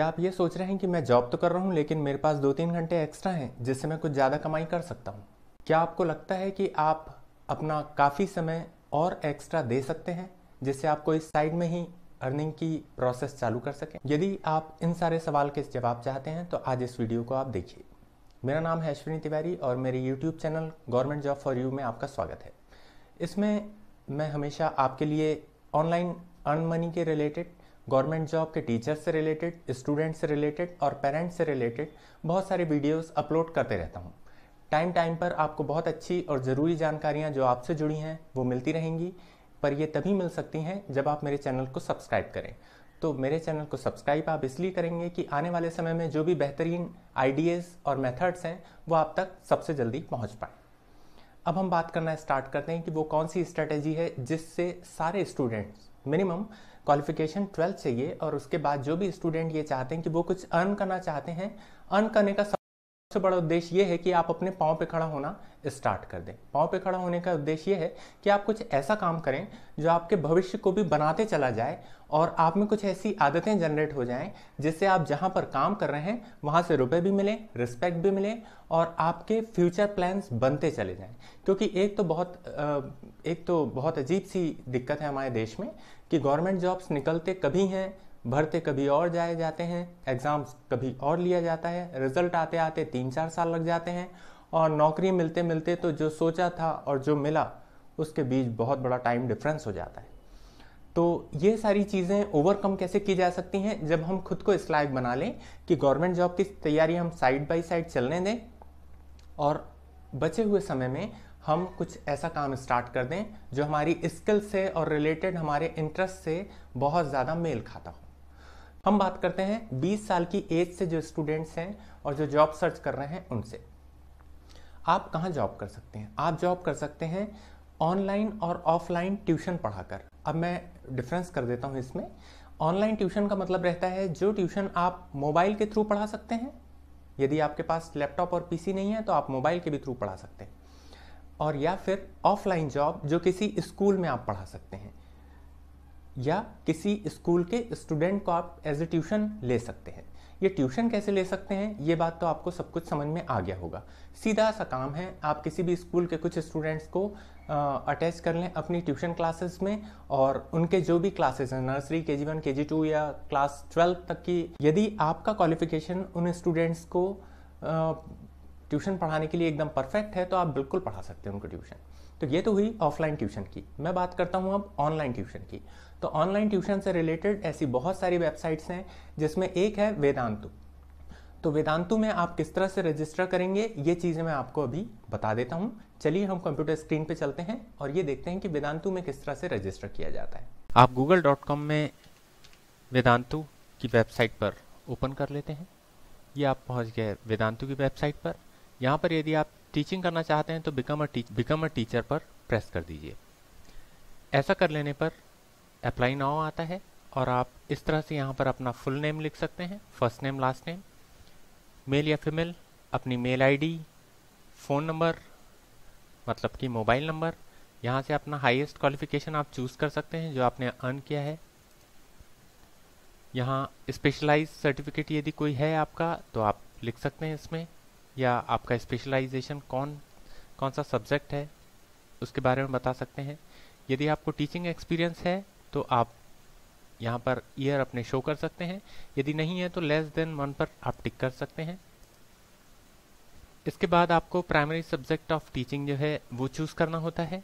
क्या आप ये सोच रहे हैं कि मैं जॉब तो कर रहा हूँ लेकिन मेरे पास दो तीन घंटे एक्स्ट्रा हैं जिससे मैं कुछ ज़्यादा कमाई कर सकता हूँ क्या आपको लगता है कि आप अपना काफ़ी समय और एक्स्ट्रा दे सकते हैं जिससे आपको इस साइड में ही अर्निंग की प्रोसेस चालू कर सकें यदि आप इन सारे सवाल के जवाब चाहते हैं तो आज इस वीडियो को आप देखिए मेरा नाम है अश्विनी तिवारी और मेरे YouTube channel government job for you में आपका स्वागत है इसमें मैं हमेशा आपके लिए ऑनलाइन अर्न मनी के रिलेटेड गवर्नमेंट जॉब के टीचर्स से रिलेटेड स्टूडेंट से रिलेटेड और पेरेंट्स से रिलेटेड बहुत सारे वीडियोस अपलोड करते रहता हूँ टाइम टाइम पर आपको बहुत अच्छी और ज़रूरी जानकारियाँ जो आपसे जुड़ी हैं वो मिलती रहेंगी पर ये तभी मिल सकती हैं जब आप मेरे चैनल को सब्सक्राइब करें तो मेरे चैनल को सब्सक्राइब आप इसलिए करेंगे कि आने वाले समय में जो भी बेहतरीन आइडियाज़ और मेथड्स हैं वो आप तक सबसे जल्दी पहुँच पाए अब हम बात करना स्टार्ट करते हैं कि वो कौन सी स्ट्रेटेजी है जिससे सारे स्टूडेंट्स मिनिमम क्वालिफिकेशन ट्वेल्थ चाहिए और उसके बाद जो भी स्टूडेंट ये चाहते हैं कि वो कुछ अर्न करना चाहते हैं अर्न करने का सबसे बड़ा उद्देश्य ये है कि आप अपने पाँव पे खड़ा होना स्टार्ट कर दें पाँव पे खड़ा होने का उद्देश्य ये है कि आप कुछ ऐसा काम करें जो आपके भविष्य को भी बनाते चला जाए और आप में कुछ ऐसी आदतें जनरेट हो जाएं जिससे आप जहां पर काम कर रहे हैं वहां से रुपए भी मिलें रिस्पेक्ट भी मिले और आपके फ्यूचर प्लान्स बनते चले जाएं क्योंकि एक तो बहुत एक तो बहुत अजीब सी दिक्कत है हमारे देश में कि गवर्नमेंट जॉब्स निकलते कभी हैं भरते कभी और जाए जाते हैं एग्ज़ाम्स कभी और लिया जाता है रिजल्ट आते आते तीन चार साल लग जाते हैं और नौकरी मिलते मिलते तो जो सोचा था और जो मिला उसके बीच बहुत बड़ा टाइम डिफरेंस हो जाता है तो ये सारी चीज़ें ओवरकम कैसे की जा सकती हैं जब हम खुद को इस लायक बना लें कि गवर्नमेंट जॉब की तैयारी हम साइड बाय साइड चलने दें और बचे हुए समय में हम कुछ ऐसा काम स्टार्ट कर दें जो हमारी स्किल से और रिलेटेड हमारे इंटरेस्ट से बहुत ज़्यादा मेल खाता हो हम बात करते हैं 20 साल की एज से जो स्टूडेंट्स हैं और जो जॉब सर्च कर रहे हैं उनसे आप कहाँ जॉब कर सकते हैं आप जॉब कर सकते हैं ऑनलाइन और ऑफलाइन ट्यूशन पढ़ाकर अब मैं डिफरेंस कर देता हूँ इसमें ऑनलाइन ट्यूशन का मतलब रहता है जो ट्यूशन आप मोबाइल के थ्रू पढ़ा सकते हैं यदि आपके पास लैपटॉप और पीसी नहीं है तो आप मोबाइल के भी थ्रू पढ़ा सकते हैं और या फिर ऑफलाइन जॉब जो किसी स्कूल में आप पढ़ा सकते हैं या किसी स्कूल के स्टूडेंट को आप एज ए ट्यूशन ले सकते हैं ये ट्यूशन कैसे ले सकते हैं ये बात तो आपको सब कुछ समझ में आ गया होगा सीधा सा काम है आप किसी भी स्कूल के कुछ स्टूडेंट्स को अटैच कर लें अपनी ट्यूशन क्लासेस में और उनके जो भी क्लासेस हैं नर्सरी के G one K G two या क्लास ट्वेल्व तक की यदि आपका क्वालिफिकेशन उन स्टूडेंट्स को आ, ट्यूशन पढ़ाने के लिए एकदम परफेक्ट है तो आप बिल्कुल पढ़ा सकते हैं उनको ट्यूशन तो ये तो हुई ऑफलाइन ट्यूशन की मैं बात करता हूँ अब ऑनलाइन ट्यूशन की तो ऑनलाइन ट्यूशन से रिलेटेड ऐसी बहुत सारी वेबसाइट्स हैं जिसमें एक है वेदांतु तो वेदांतु में आप किस तरह से रजिस्टर करेंगे ये चीज़ें मैं आपको अभी बता देता हूँ चलिए हम कंप्यूटर स्क्रीन पर चलते हैं और ये देखते हैं कि वेदांतु में किस तरह से रजिस्टर किया जाता है आप गूगल डॉट कॉम में वेदांतु की वेबसाइट पर ओपन कर लेते हैं ये आप पहुँच गए वेदांतु की वेबसाइट पर यहाँ पर यदि आप टीचिंग करना चाहते हैं तो become a teach become a teacher पर प्रेस कर दीजिए ऐसा कर लेने पर अप्लाई नाउ आता है और आप इस तरह से यहाँ पर अपना फुल नेम लिख सकते हैं first name last name male या फीमेल अपनी मेल आईडी फ़ोन नंबर मतलब कि मोबाइल नंबर यहाँ से अपना हाईएस्ट क्वालिफिकेशन आप चूज़ कर सकते हैं जो आपने अर्न किया है यहाँ स्पेशलाइज सर्टिफिकेट यदि कोई है आपका तो आप लिख सकते हैं इसमें या आपका स्पेशलाइजेशन कौन कौन सा सब्जेक्ट है उसके बारे में बता सकते हैं यदि आपको टीचिंग एक्सपीरियंस है तो आप यहाँ पर ईयर अपने शो कर सकते हैं यदि नहीं है तो लेस देन वन पर आप टिक कर सकते हैं इसके बाद आपको प्राइमरी सब्जेक्ट ऑफ टीचिंग जो है वो चूज़ करना होता है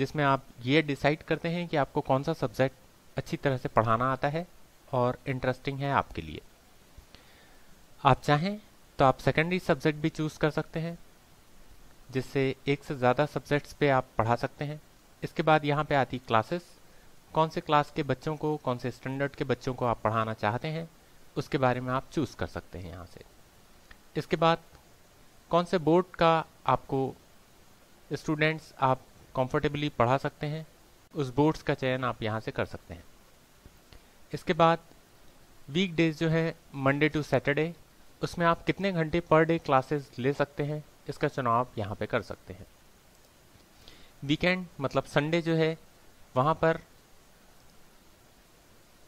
जिसमें आप ये डिसाइड करते हैं कि आपको कौन सा सब्जेक्ट अच्छी तरह से पढ़ाना आता है और इंटरेस्टिंग है आपके लिए आप चाहें तो आप सेकेंडरी सब्जेक्ट भी चूज़ कर सकते हैं जिससे एक से ज़्यादा सब्जेक्ट्स पे आप पढ़ा सकते हैं इसके बाद यहाँ पे आती क्लासेस कौन से क्लास के बच्चों को कौन से स्टैंडर्ड के बच्चों को आप पढ़ाना चाहते हैं उसके बारे में आप चूज़ कर सकते हैं यहाँ से इसके बाद कौन से बोर्ड का आपको स्टूडेंट्स आप कंफर्टेबली पढ़ा सकते हैं उस बोर्ड्स का चयन आप यहाँ से कर सकते हैं इसके बाद वीक डेज जो है मंडे टू सैटरडे उसमें आप कितने घंटे पर डे क्लासेस ले सकते हैं इसका चुनाव आप यहाँ पे कर सकते हैं वीकेंड मतलब संडे जो है वहाँ पर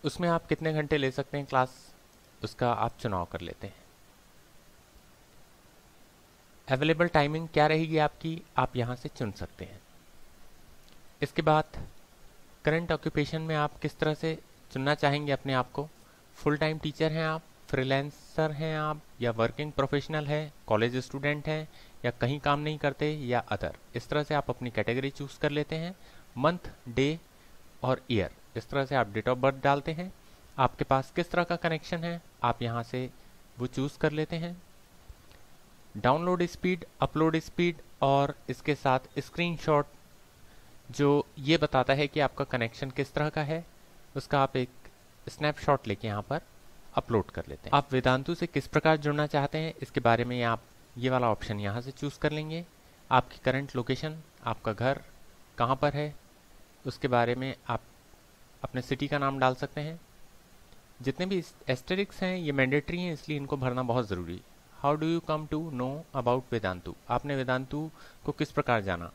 उसमें आप कितने घंटे ले सकते हैं क्लास उसका आप चुनाव कर लेते हैं अवेलेबल टाइमिंग क्या रहेगी आपकी आप यहाँ से चुन सकते हैं इसके बाद करंट ऑक्यूपेशन में आप किस तरह से चुनना चाहेंगे अपने आप को फुल टाइम टीचर हैं आप फ्रीलांसर हैं आप या वर्किंग प्रोफेशनल हैं कॉलेज स्टूडेंट हैं या कहीं काम नहीं करते या अदर इस तरह से आप अपनी कैटेगरी चूज कर लेते हैं मंथ डे और ईयर इस तरह से आप डेट ऑफ बर्थ डालते हैं आपके पास किस तरह का कनेक्शन है आप यहाँ से वो चूज़ कर लेते हैं डाउनलोड स्पीड अपलोड स्पीड और इसके साथ स्क्रीनशॉट जो ये बताता है कि आपका कनेक्शन किस तरह का है उसका आप एक स्नैपशॉट लेके यहाँ पर अपलोड कर लेते हैं आप वेदांतु से किस प्रकार जुड़ना चाहते हैं इसके बारे में आप ये वाला ऑप्शन यहाँ से चूज़ कर लेंगे आपकी करंट लोकेशन आपका घर कहाँ पर है उसके बारे में आप अपने सिटी का नाम डाल सकते हैं जितने भी एस्टेरिक्स हैं ये मैंडेटरी हैं इसलिए इनको भरना बहुत ज़रूरी how do you come to know about Vedantu आपने वेदांतु को किस प्रकार जाना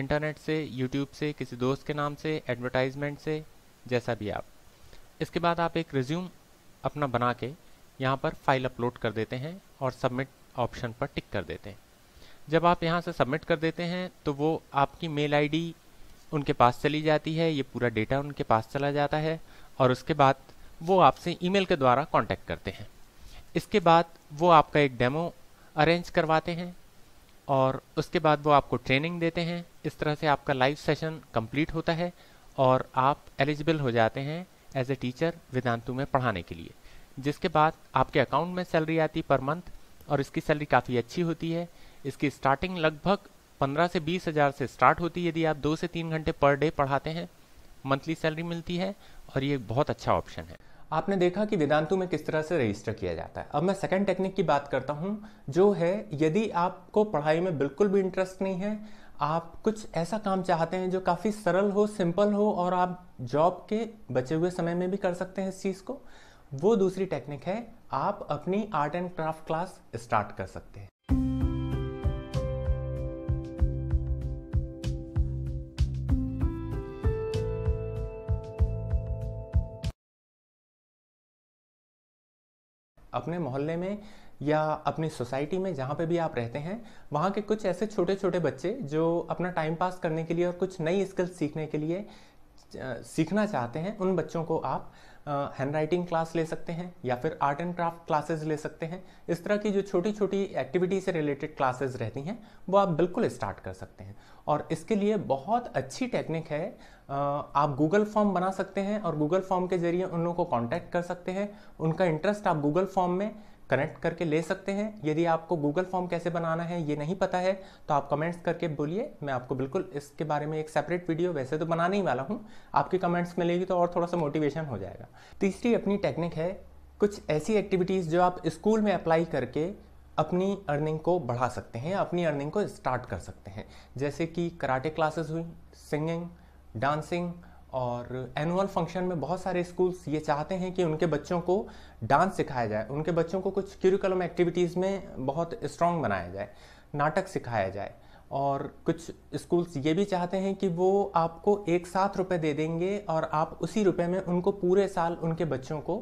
इंटरनेट से यूट्यूब से किसी दोस्त के नाम से एडवर्टाइजमेंट से जैसा भी आप इसके बाद आप एक रिज्यूम अपना बना के यहाँ पर फाइल अपलोड कर देते हैं और सबमिट ऑप्शन पर टिक कर देते हैं जब आप यहाँ से सबमिट कर देते हैं तो वो आपकी मेल आईडी उनके पास चली जाती है ये पूरा डेटा उनके पास चला जाता है और उसके बाद वो आपसे ईमेल के द्वारा कांटेक्ट करते हैं इसके बाद वो आपका एक डेमो अरेंज करवाते हैं और उसके बाद वो आपको ट्रेनिंग देते हैं इस तरह से आपका लाइव सेशन कंप्लीट होता है और आप एलिजिबल हो जाते हैं एज ए टीचर वेदांतु में पढ़ाने के लिए जिसके बाद आपके अकाउंट में सैलरी आती पर मंथ और इसकी सैलरी काफ़ी अच्छी होती है इसकी स्टार्टिंग लगभग पंद्रह से बीस हज़ार से स्टार्ट होती है यदि आप दो से तीन घंटे पर डे पढ़ाते हैं मंथली सैलरी मिलती है और ये बहुत अच्छा ऑप्शन है आपने देखा कि वेदांतु में किस तरह से रजिस्टर किया जाता है अब मैं सेकंड टेक्निक की बात करता हूँ जो है यदि आपको पढ़ाई में बिल्कुल भी इंटरेस्ट नहीं है आप कुछ ऐसा काम चाहते हैं जो काफ़ी सरल हो सिंपल हो और आप जॉब के बचे हुए समय में भी कर सकते हैं इस चीज़ को वो दूसरी टेक्निक है आप अपनी art and craft class start कर सकते हैं अपने मोहल्ले में या अपनी सोसाइटी में जहाँ पे भी आप रहते हैं वहाँ के कुछ ऐसे छोटे छोटे बच्चे जो अपना टाइम पास करने के लिए और कुछ नई स्किल्स सीखने के लिए सीखना चाहते हैं उन बच्चों को आप हैंड राइटिंग क्लास ले सकते हैं या फिर आर्ट एंड क्राफ्ट क्लासेस ले सकते हैं इस तरह की जो छोटी छोटी एक्टिविटी से रिलेटेड क्लासेस रहती हैं वो आप बिल्कुल स्टार्ट कर सकते हैं और इसके लिए बहुत अच्छी टेक्निक है आप गूगल फॉर्म बना सकते हैं और गूगल फॉर्म के जरिए उन लोगों को कॉन्टैक्ट कर सकते हैं उनका इंटरेस्ट आप गूगल फॉर्म में कनेक्ट करके ले सकते हैं यदि आपको गूगल फॉर्म कैसे बनाना है ये नहीं पता है तो आप कमेंट्स करके बोलिए मैं आपको बिल्कुल इसके बारे में एक सेपरेट वीडियो वैसे तो बनाने ही वाला हूँ आपके कमेंट्स मिलेगी तो और थोड़ा सा मोटिवेशन हो जाएगा तीसरी अपनी टेक्निक है कुछ ऐसी एक्टिविटीज़ जो आप स्कूल में अप्लाई करके अपनी अर्निंग को बढ़ा सकते हैं अपनी अर्निंग को स्टार्ट कर सकते हैं जैसे कि कराटे क्लासेस हुई सिंगिंग डांसिंग और एनुअल फंक्शन में बहुत सारे स्कूल्स ये चाहते हैं कि उनके बच्चों को डांस सिखाया जाए उनके बच्चों को कुछ क्यूरिकुलम एक्टिविटीज़ में बहुत स्ट्रॉन्ग बनाया जाए नाटक सिखाया जाए और कुछ स्कूल्स ये भी चाहते हैं कि वो आपको एक साथ रुपए दे देंगे और आप उसी रुपए में उनको पूरे साल उनके बच्चों को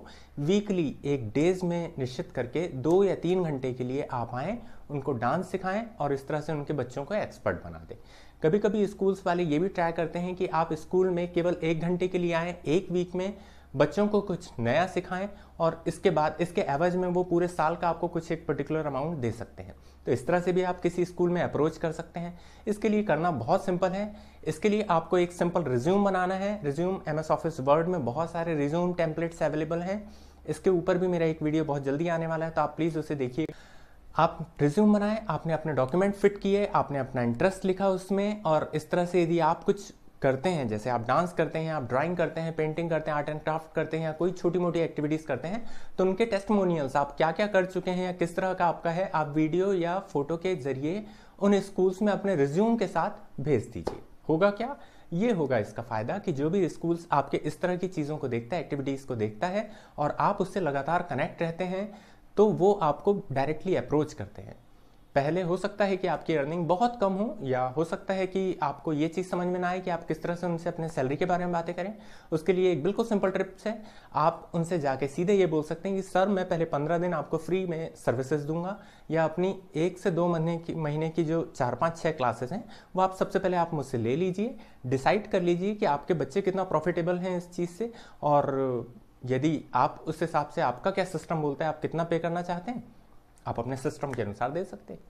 वीकली एक डेज में निश्चित करके दो या तीन घंटे के लिए आप आएँ उनको डांस सिखाएं और इस तरह से उनके बच्चों को एक्सपर्ट बना दें कभी कभी स्कूल्स वाले ये भी ट्राई करते हैं कि आप स्कूल में केवल एक घंटे के लिए आएँ एक वीक में बच्चों को कुछ नया सिखाएं और इसके बाद इसके एवज में वो पूरे साल का आपको कुछ एक पर्टिकुलर अमाउंट दे सकते हैं तो इस तरह से भी आप किसी स्कूल में अप्रोच कर सकते हैं इसके लिए करना बहुत सिंपल है इसके लिए आपको एक सिंपल रिज्यूम बनाना है रिज्यूम एम एस ऑफिस वर्ड में बहुत सारे रिज्यूम टेम्पलेट्स अवेलेबल हैं इसके ऊपर भी मेरा एक वीडियो बहुत जल्दी आने वाला है तो आप प्लीज़ उसे देखिए आप रिज्यूम बनाए आपने अपने डॉक्यूमेंट फिट किए आपने अपना इंटरेस्ट लिखा उसमें और इस तरह से यदि आप कुछ करते हैं जैसे आप डांस करते हैं आप ड्राइंग करते हैं पेंटिंग करते हैं आर्ट एंड क्राफ्ट करते हैं या कोई छोटी मोटी एक्टिविटीज़ करते हैं तो उनके टेस्टमोनियल्स आप क्या क्या कर चुके हैं या किस तरह का आपका है आप वीडियो या फोटो के जरिए उन स्कूल्स में अपने रिज्यूम के साथ भेज दीजिए होगा क्या ये होगा इसका फायदा कि जो भी स्कूल्स आपके इस तरह की चीज़ों को देखता है एक्टिविटीज़ को देखता है और आप उससे लगातार कनेक्ट रहते हैं तो वो आपको डायरेक्टली अप्रोच करते हैं पहले हो सकता है कि आपकी अर्निंग बहुत कम हो या हो सकता है कि आपको ये चीज़ समझ में ना आए कि आप किस तरह से उनसे अपने सैलरी के बारे में बातें करें उसके लिए एक बिल्कुल सिंपल ट्रिप्स है आप उनसे जाके सीधे ये बोल सकते हैं कि सर मैं पहले पंद्रह दिन आपको फ्री में सर्विसेज दूंगा या अपनी एक से दो महीने की महीने की जो चार पाँच छः क्लासेस हैं वो आप सबसे पहले आप मुझसे ले लीजिए डिसाइड कर लीजिए कि आपके बच्चे कितना प्रॉफिटेबल हैं इस चीज़ से और यदि आप उस हिसाब से आपका क्या सिस्टम बोलता है आप कितना पे करना चाहते हैं आप अपने सिस्टम के अनुसार दे सकते हैं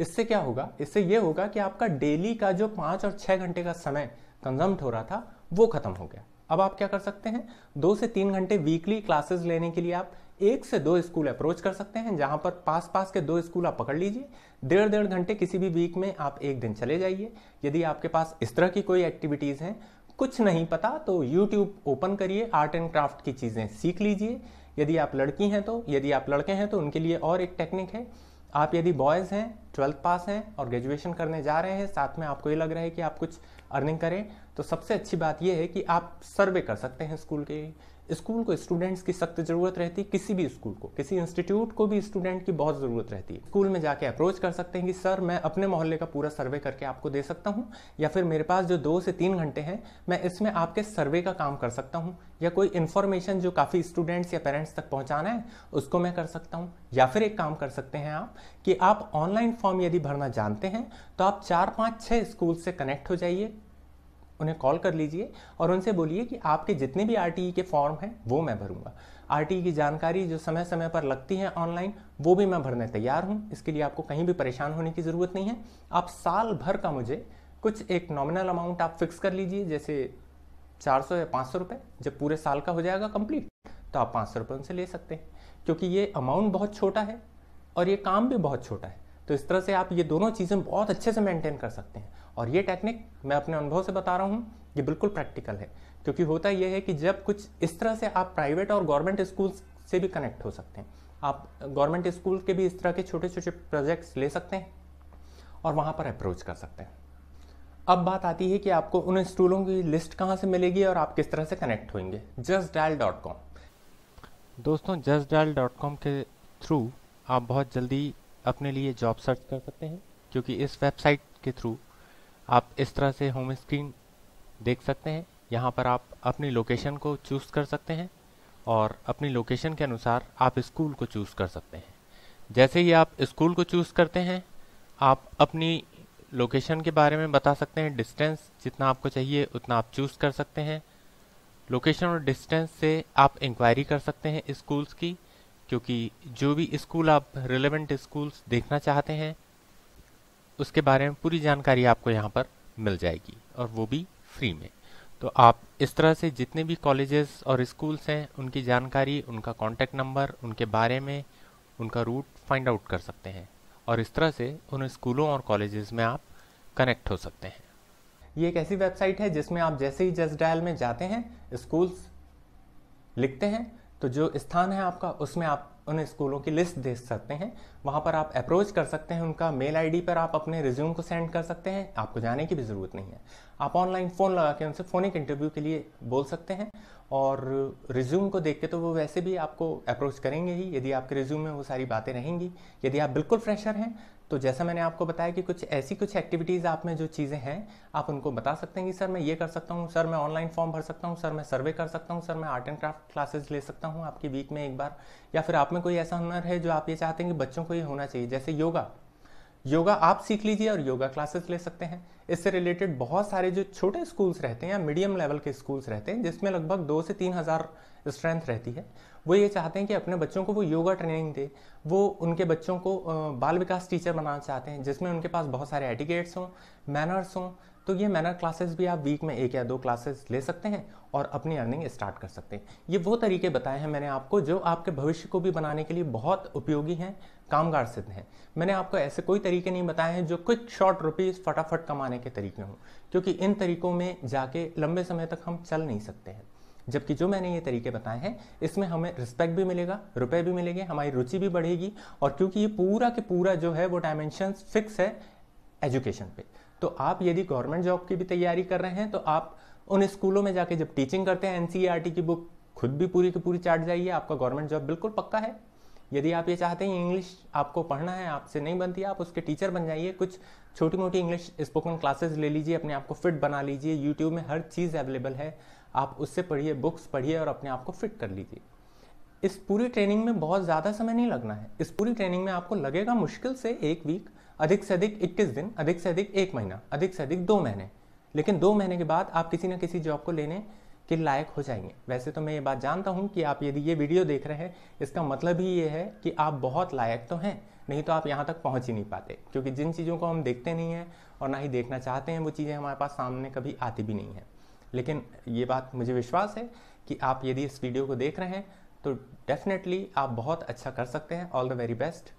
इससे क्या होगा इससे यह होगा कि आपका डेली का जो पांच और छह घंटे का समय कंजम्प्ट हो रहा था वो खत्म हो गया अब आप क्या कर सकते हैं दो से तीन घंटे वीकली क्लासेस लेने के लिए आप एक से दो स्कूल अप्रोच कर सकते हैं जहां पर पास पास के दो स्कूल आप पकड़ लीजिए डेढ़ डेढ़ घंटे किसी भी वीक में आप एक दिन चले जाइए यदि आपके पास इस तरह की कोई एक्टिविटीज़ हैं कुछ नहीं पता तो यूट्यूब ओपन करिए आर्ट एंड क्राफ्ट की चीज़ें सीख लीजिए यदि आप लड़की हैं तो यदि आप लड़के हैं तो उनके लिए और एक टेक्निक है आप यदि बॉयज़ हैं ट्वेल्थ पास हैं और ग्रेजुएशन करने जा रहे हैं साथ में आपको ये लग रहा है कि आप कुछ अर्निंग करें तो सबसे अच्छी बात यह है कि आप सर्वे कर सकते हैं स्कूल के स्कूल को स्टूडेंट्स की सख्त जरूरत रहती है किसी भी स्कूल को किसी इंस्टीट्यूट को भी स्टूडेंट की बहुत ज़रूरत रहती है स्कूल में जाके अप्रोच कर सकते हैं कि सर मैं अपने मोहल्ले का पूरा सर्वे करके आपको दे सकता हूँ या फिर मेरे पास जो दो से तीन घंटे हैं मैं इसमें आपके सर्वे का काम कर सकता हूँ या कोई इन्फॉर्मेशन जो काफ़ी स्टूडेंट्स या पेरेंट्स तक पहुँचाना है उसको मैं कर सकता हूँ या फिर एक काम कर सकते हैं आप कि आप ऑनलाइन फॉर्म यदि भरना जानते हैं तो आप चार पाँच छः स्कूल से कनेक्ट हो जाइए उन्हें कॉल कर लीजिए और उनसे बोलिए कि आपके जितने भी आर के फॉर्म हैं वो मैं भरूंगा आर की जानकारी जो समय समय पर लगती है ऑनलाइन वो भी मैं भरने तैयार हूँ इसके लिए आपको कहीं भी परेशान होने की ज़रूरत नहीं है आप साल भर का मुझे कुछ एक नॉमिनल अमाउंट आप फिक्स कर लीजिए जैसे 400 या 500 रुपए जब पूरे साल का हो जाएगा कंप्लीट तो आप पाँच सौ रुपये उनसे ले सकते हैं क्योंकि ये अमाउंट बहुत छोटा है और ये काम भी बहुत छोटा है तो इस तरह से आप ये दोनों चीज़ें बहुत अच्छे से मेंटेन कर सकते हैं और ये टेक्निक मैं अपने अनुभव से बता रहा हूँ ये बिल्कुल प्रैक्टिकल है क्योंकि होता यह है कि जब कुछ इस तरह से आप प्राइवेट और गवर्नमेंट स्कूल से भी कनेक्ट हो सकते हैं आप गवर्नमेंट स्कूल के भी इस तरह के छोटे छोटे प्रोजेक्ट्स ले सकते हैं और वहाँ पर अप्रोच कर सकते हैं अब बात आती है कि आपको उन स्टूलों की लिस्ट कहाँ से मिलेगी और आप किस तरह से कनेक्ट होंगे जस्ट डायल डॉट कॉम दोस्तों जस्ट डायल डॉट कॉम के थ्रू आप बहुत जल्दी अपने लिए जॉब सर्च कर सकते हैं क्योंकि इस वेबसाइट के थ्रू आप इस तरह से होम स्क्रीन देख सकते हैं यहाँ पर आप अपनी लोकेशन को चूज़ कर सकते हैं और अपनी लोकेशन के अनुसार आप स्कूल को चूज़ कर सकते हैं जैसे ही आप स्कूल को चूज़ करते हैं आप अपनी लोकेशन के बारे में बता सकते हैं डिस्टेंस जितना आपको चाहिए उतना आप चूज़ कर सकते हैं लोकेशन और डिस्टेंस से आप इंक्वायरी कर सकते हैं स्कूल्स की क्योंकि जो भी स्कूल आप रिलेवेंट स्कूल्स देखना चाहते हैं उसके बारे में पूरी जानकारी आपको यहाँ पर मिल जाएगी और वो भी फ्री में तो आप इस तरह से जितने भी कॉलेजेस और स्कूल्स हैं उनकी जानकारी उनका कॉन्टैक्ट नंबर उनके बारे में उनका रूट फाइंड आउट कर सकते हैं और इस तरह से उन स्कूलों और कॉलेजेस में आप कनेक्ट हो सकते हैं ये एक ऐसी वेबसाइट है जिसमें आप जैसे ही जस्ट डायल में जाते हैं स्कूल्स लिखते हैं तो जो स्थान है आपका उसमें आप उन स्कूलों की लिस्ट दे सकते हैं वहाँ पर आप अप्रोच कर सकते हैं उनका मेल आईडी पर आप अपने रिज्यूम को सेंड कर सकते हैं आपको जाने की भी ज़रूरत नहीं है आप ऑनलाइन फ़ोन लगा के उनसे फ़ोनिक इंटरव्यू के लिए बोल सकते हैं और रिज्यूम को देख के तो वो वैसे भी आपको अप्रोच करेंगे ही यदि आपके रिज्यूम में वो सारी बातें रहेंगी यदि आप बिल्कुल फ्रेशर हैं तो जैसा मैंने आपको बताया कि कुछ ऐसी कुछ एक्टिविटीज़ आप में जो चीज़ें हैं आप उनको बता सकते हैं कि सर मैं ये कर सकता हूँ सर मैं ऑनलाइन फॉर्म भर सकता हूँ सर मैं सर्वे कर सकता हूँ सर मैं आर्ट एंड क्राफ्ट क्लासेस ले सकता हूँ आपकी वीक में एक बार या फिर आप में कोई ऐसा हुनर है जो आप ये चाहते हैं कि बच्चों को ये होना चाहिए जैसे योगा योगा आप सीख लीजिए और योगा क्लासेस ले सकते हैं इससे रिलेटेड बहुत सारे जो छोटे स्कूल्स रहते हैं या मीडियम लेवल के स्कूल्स रहते हैं जिसमें लगभग दो से तीन हज़ार स्ट्रेंथ रहती है वो ये चाहते हैं कि अपने बच्चों को वो योगा ट्रेनिंग दे वो उनके बच्चों को बाल विकास टीचर बनाना चाहते हैं जिसमें उनके पास बहुत सारे एटिकेट्स हों मैनर्स हों तो ये मैनर क्लासेस भी आप वीक में एक या दो क्लासेस ले सकते हैं और अपनी अर्निंग स्टार्ट कर सकते हैं ये वो तरीके बताए हैं मैंने आपको जो आपके भविष्य को भी बनाने के लिए बहुत उपयोगी हैं कामगार सिद्ध हैं मैंने आपको ऐसे कोई तरीके नहीं बताए हैं जो क्विक शॉर्ट रुपीज़ फटाफट कमाने के तरीके हों क्योंकि इन तरीकों में जाके लंबे समय तक हम चल नहीं सकते हैं जबकि जो मैंने ये तरीके बताए हैं इसमें हमें रिस्पेक्ट भी मिलेगा रुपए भी मिलेंगे हमारी रुचि भी बढ़ेगी और क्योंकि ये पूरा के पूरा जो है वो डायमेंशन फिक्स है एजुकेशन पे तो आप यदि गवर्नमेंट जॉब की भी तैयारी कर रहे हैं तो आप उन स्कूलों में जाके जब टीचिंग करते हैं एनसीईआरटी e की बुक खुद भी पूरी की पूरी चाट जाइए आपका गवर्नमेंट जॉब बिल्कुल पक्का है यदि आप ये चाहते हैं इंग्लिश आपको पढ़ना है आपसे नहीं बनती आप उसके टीचर बन जाइए कुछ छोटी मोटी इंग्लिश स्पोकन क्लासेस ले लीजिए अपने आप को फिट बना लीजिए यूट्यूब में हर चीज़ अवेलेबल है आप उससे पढ़िए बुक्स पढ़िए और अपने आप को फिट कर लीजिए इस पूरी ट्रेनिंग में बहुत ज़्यादा समय नहीं लगना है इस पूरी ट्रेनिंग में आपको लगेगा मुश्किल से एक वीक अधिक से अधिक इक्कीस दिन अधिक से अधिक एक महीना अधिक से अधिक दो महीने लेकिन दो महीने के बाद आप किसी न किसी जॉब को लेने के लायक हो जाएंगे वैसे तो मैं ये बात जानता हूँ कि आप यदि ये वीडियो देख रहे हैं इसका मतलब ही ये है कि आप बहुत लायक तो हैं नहीं तो आप यहाँ तक पहुँच ही नहीं पाते क्योंकि जिन चीज़ों को हम देखते नहीं हैं और ना ही देखना चाहते हैं वो चीज़ें हमारे पास सामने कभी आती भी नहीं हैं लेकिन ये बात मुझे विश्वास है कि आप यदि इस वीडियो को देख रहे हैं तो डेफिनेटली आप बहुत अच्छा कर सकते हैं ऑल द वेरी बेस्ट